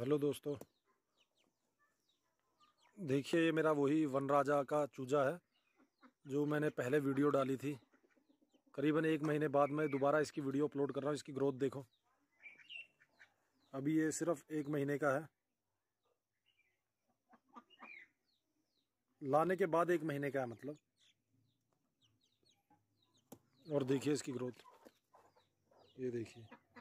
hello दोस्तों देखिए ये मेरा वही वन राजा का चूजा है जो मैंने पहले वीडियो डाली थी करीबन एक महीने बाद मैं दोबारा इसकी वीडियो अपलोड कर रहा हूँ इसकी ग्रोथ देखो अभी ये सिर्फ एक महीने का है लाने के बाद एक महीने का है मतलब और देखिए इसकी ग्रोथ ये देखिए